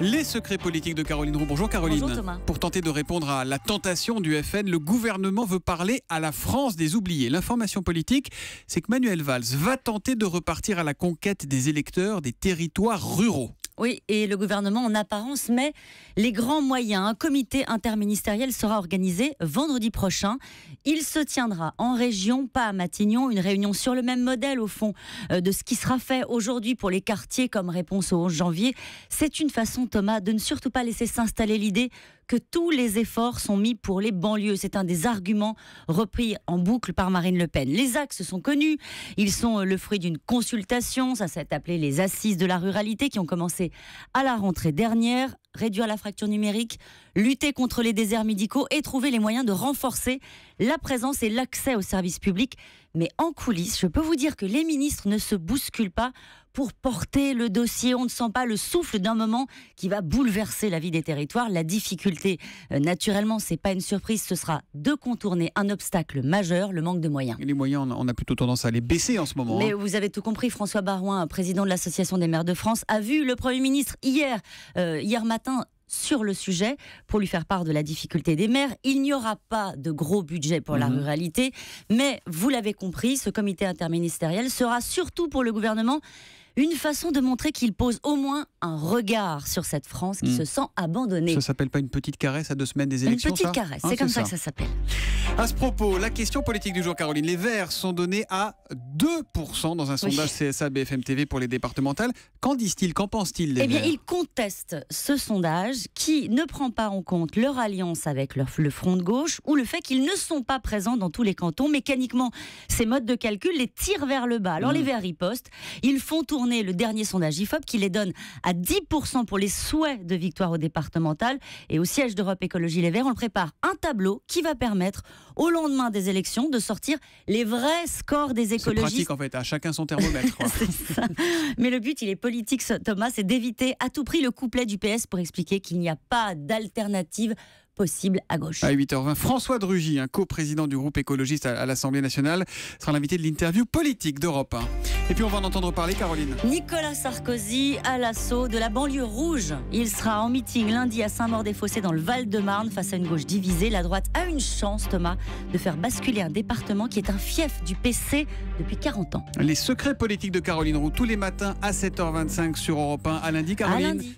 Les secrets politiques de Caroline Roux. Bonjour Caroline. Pour tenter de répondre à la tentation du FN, le gouvernement veut parler à la France des oubliés. L'information politique, c'est que Manuel Valls va tenter de repartir à la conquête des électeurs des territoires ruraux. Oui, et le gouvernement en apparence met les grands moyens. Un comité interministériel sera organisé vendredi prochain. Il se tiendra en région, pas à Matignon, une réunion sur le même modèle au fond euh, de ce qui sera fait aujourd'hui pour les quartiers comme réponse au 11 janvier. C'est une façon, Thomas, de ne surtout pas laisser s'installer l'idée que tous les efforts sont mis pour les banlieues. C'est un des arguments repris en boucle par Marine Le Pen. Les axes sont connus, ils sont euh, le fruit d'une consultation, ça s'est appelé les assises de la ruralité qui ont commencé à la rentrée dernière, réduire la fracture numérique, lutter contre les déserts médicaux et trouver les moyens de renforcer la présence et l'accès aux services publics. Mais en coulisses, je peux vous dire que les ministres ne se bousculent pas pour porter le dossier. On ne sent pas le souffle d'un moment qui va bouleverser la vie des territoires. La difficulté, naturellement, euh, naturellement, c'est pas une surprise, ce sera de contourner un obstacle majeur, le manque de moyens. les moyens, on a plutôt tendance à les baisser en ce moment. Mais hein. vous avez tout compris, François Barouin, président de l'Association des maires de France, a vu le Premier ministre hier, euh, hier matin sur le sujet pour lui faire part de la difficulté des maires. Il n'y aura pas de gros budget pour la mhm. ruralité, mais vous l'avez compris, ce comité interministériel sera surtout pour le gouvernement une façon de montrer qu'il pose au moins un regard sur cette France qui hmm. se sent abandonnée. Ça s'appelle pas une petite caresse à deux semaines des élections Une petite caresse, ah, c'est comme ça, que ça s'appelle. À ce propos, la question politique du jour, Caroline. Les Verts sont donnés à 2% dans un sondage CSA BFM TV pour les départementales. Qu'en disent-ils Qu'en pensent-ils Eh bien, ils contestent ce sondage qui ne prend pas en compte leur alliance avec leur, le front de gauche ou le fait qu'ils ne sont pas présents dans tous les cantons. Mécaniquement, ces modes de calcul les tirent vers le bas. Alors les hmm. Verts ripostent. Ils font tourner le dernier sondage IFOP qui les donne à 10% pour les souhaits de victoire au départemental. Et au siège d'Europe Écologie Les Verts, on prépare un tableau qui va permettre au lendemain des élections de sortir les vrais scores des écologistes. C'est pratique en fait, à chacun son thermomètre. Mais le but, il est politique, Thomas, c'est d'éviter à tout prix le couplet du PS pour expliquer qu'il n'y a pas d'alternative possible à gauche. À 8h20, François Drugy, un co-président du groupe écologiste à l'Assemblée nationale, sera l'invité de l'interview politique d'Europe 1. Et puis on va en entendre parler, Caroline. Nicolas Sarkozy à l'assaut de la banlieue rouge. Il sera en meeting lundi à Saint-Maur-des-Fossés dans le Val-de-Marne face à une gauche divisée. La droite a une chance, Thomas, de faire basculer un département qui est un fief du PC depuis 40 ans. Les secrets politiques de Caroline Roux tous les matins à 7h25 sur Europe 1. À lundi, Caroline.